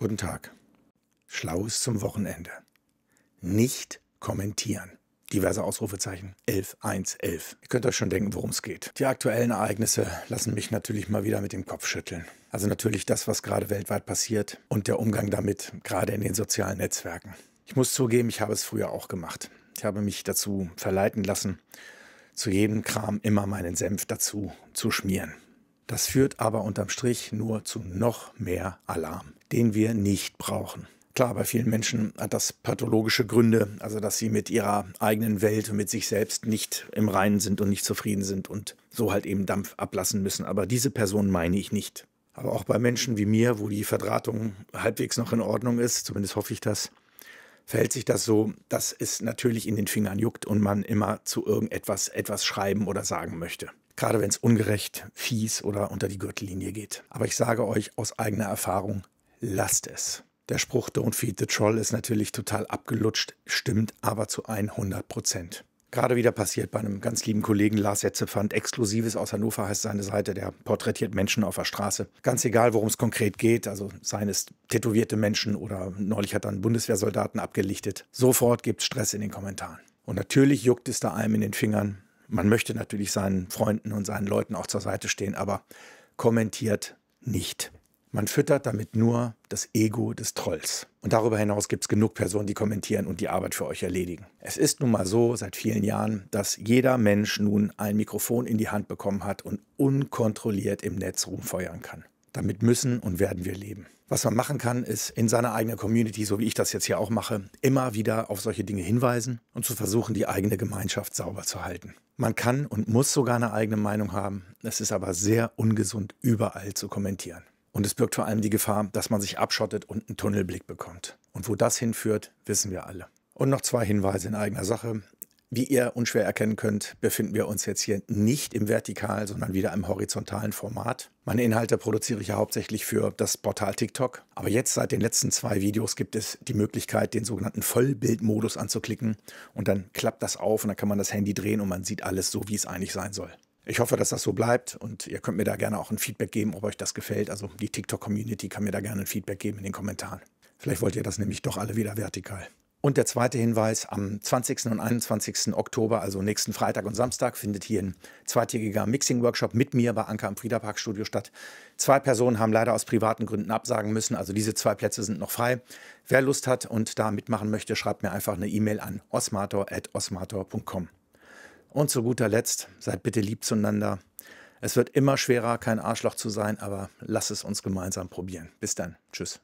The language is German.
Guten Tag. Schlaues zum Wochenende. Nicht kommentieren. Diverse Ausrufezeichen 11111. Ihr könnt euch schon denken, worum es geht. Die aktuellen Ereignisse lassen mich natürlich mal wieder mit dem Kopf schütteln. Also natürlich das, was gerade weltweit passiert und der Umgang damit, gerade in den sozialen Netzwerken. Ich muss zugeben, ich habe es früher auch gemacht. Ich habe mich dazu verleiten lassen, zu jedem Kram immer meinen Senf dazu zu schmieren. Das führt aber unterm Strich nur zu noch mehr Alarm, den wir nicht brauchen. Klar, bei vielen Menschen hat das pathologische Gründe, also dass sie mit ihrer eigenen Welt und mit sich selbst nicht im Reinen sind und nicht zufrieden sind und so halt eben Dampf ablassen müssen. Aber diese Person meine ich nicht. Aber auch bei Menschen wie mir, wo die Verdrahtung halbwegs noch in Ordnung ist, zumindest hoffe ich das, verhält sich das so, dass es natürlich in den Fingern juckt und man immer zu irgendetwas etwas schreiben oder sagen möchte gerade wenn es ungerecht, fies oder unter die Gürtellinie geht. Aber ich sage euch aus eigener Erfahrung, lasst es. Der Spruch Don't feed the troll ist natürlich total abgelutscht, stimmt aber zu 100 Prozent. Gerade wieder passiert bei einem ganz lieben Kollegen Lars Jetzepfand. Exklusives aus Hannover heißt seine Seite, der porträtiert Menschen auf der Straße. Ganz egal, worum es konkret geht, also seien es tätowierte Menschen oder neulich hat er einen Bundeswehrsoldaten abgelichtet. Sofort gibt es Stress in den Kommentaren. Und natürlich juckt es da einem in den Fingern, man möchte natürlich seinen Freunden und seinen Leuten auch zur Seite stehen, aber kommentiert nicht. Man füttert damit nur das Ego des Trolls. Und darüber hinaus gibt es genug Personen, die kommentieren und die Arbeit für euch erledigen. Es ist nun mal so seit vielen Jahren, dass jeder Mensch nun ein Mikrofon in die Hand bekommen hat und unkontrolliert im Netz rumfeuern kann. Damit müssen und werden wir leben. Was man machen kann, ist in seiner eigenen Community, so wie ich das jetzt hier auch mache, immer wieder auf solche Dinge hinweisen und zu versuchen, die eigene Gemeinschaft sauber zu halten. Man kann und muss sogar eine eigene Meinung haben. Es ist aber sehr ungesund, überall zu kommentieren. Und es birgt vor allem die Gefahr, dass man sich abschottet und einen Tunnelblick bekommt. Und wo das hinführt, wissen wir alle. Und noch zwei Hinweise in eigener Sache. Wie ihr unschwer erkennen könnt, befinden wir uns jetzt hier nicht im Vertikal, sondern wieder im horizontalen Format. Meine Inhalte produziere ich ja hauptsächlich für das Portal TikTok. Aber jetzt seit den letzten zwei Videos gibt es die Möglichkeit, den sogenannten Vollbildmodus anzuklicken. Und dann klappt das auf und dann kann man das Handy drehen und man sieht alles so, wie es eigentlich sein soll. Ich hoffe, dass das so bleibt und ihr könnt mir da gerne auch ein Feedback geben, ob euch das gefällt. Also die TikTok-Community kann mir da gerne ein Feedback geben in den Kommentaren. Vielleicht wollt ihr das nämlich doch alle wieder vertikal. Und der zweite Hinweis, am 20. und 21. Oktober, also nächsten Freitag und Samstag, findet hier ein zweitägiger Mixing-Workshop mit mir bei Anker im Friederpark-Studio statt. Zwei Personen haben leider aus privaten Gründen absagen müssen, also diese zwei Plätze sind noch frei. Wer Lust hat und da mitmachen möchte, schreibt mir einfach eine E-Mail an osmator.osmator.com. Und zu guter Letzt, seid bitte lieb zueinander. Es wird immer schwerer, kein Arschloch zu sein, aber lass es uns gemeinsam probieren. Bis dann. Tschüss.